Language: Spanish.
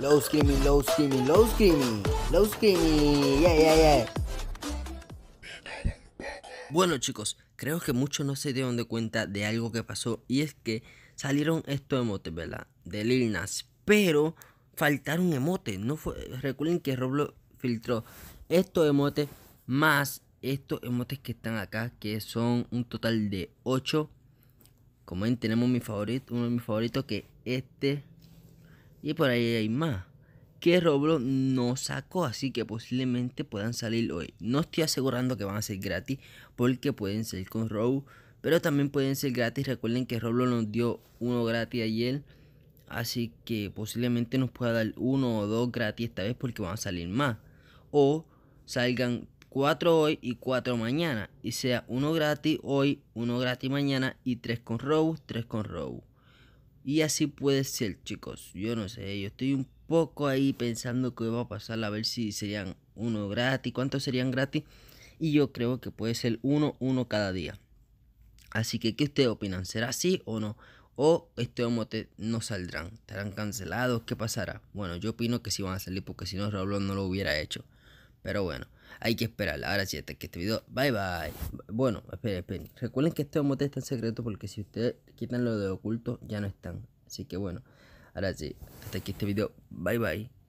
Low screaming, low screaming, low screaming, low screaming, yeah, yeah, yeah. Bueno chicos, creo que muchos no se dieron de cuenta de algo que pasó y es que salieron estos emotes, ¿verdad? De Lil Nas, pero faltaron emotes, no fue, recuerden que Roblox filtró estos emotes más estos emotes que están acá, que son un total de 8 como ven, tenemos mi favorito, uno de mis favoritos que este. Y por ahí hay más. Que Roblox no sacó, así que posiblemente puedan salir hoy. No estoy asegurando que van a ser gratis, porque pueden salir con Row, pero también pueden ser gratis. Recuerden que Roblo nos dio uno gratis ayer, así que posiblemente nos pueda dar uno o dos gratis esta vez porque van a salir más. O salgan 4 hoy y 4 mañana. Y sea uno gratis hoy, uno gratis mañana y 3 con row, 3 con row. Y así puede ser, chicos. Yo no sé, yo estoy un poco ahí pensando qué va a pasar, a ver si serían uno gratis, cuántos serían gratis. Y yo creo que puede ser uno, uno cada día. Así que, ¿qué ustedes opinan? ¿Será así o no? ¿O estos omote no saldrán? ¿Estarán cancelados? ¿Qué pasará? Bueno, yo opino que sí van a salir porque si no, Roblox no lo hubiera hecho. Pero bueno. Hay que esperarla. Ahora sí, hasta que este video. Bye bye. Bueno, esperen, esperen. Recuerden que este mote está en secreto porque si ustedes quitan lo de oculto, ya no están. Así que bueno, ahora sí, hasta aquí este video. Bye bye.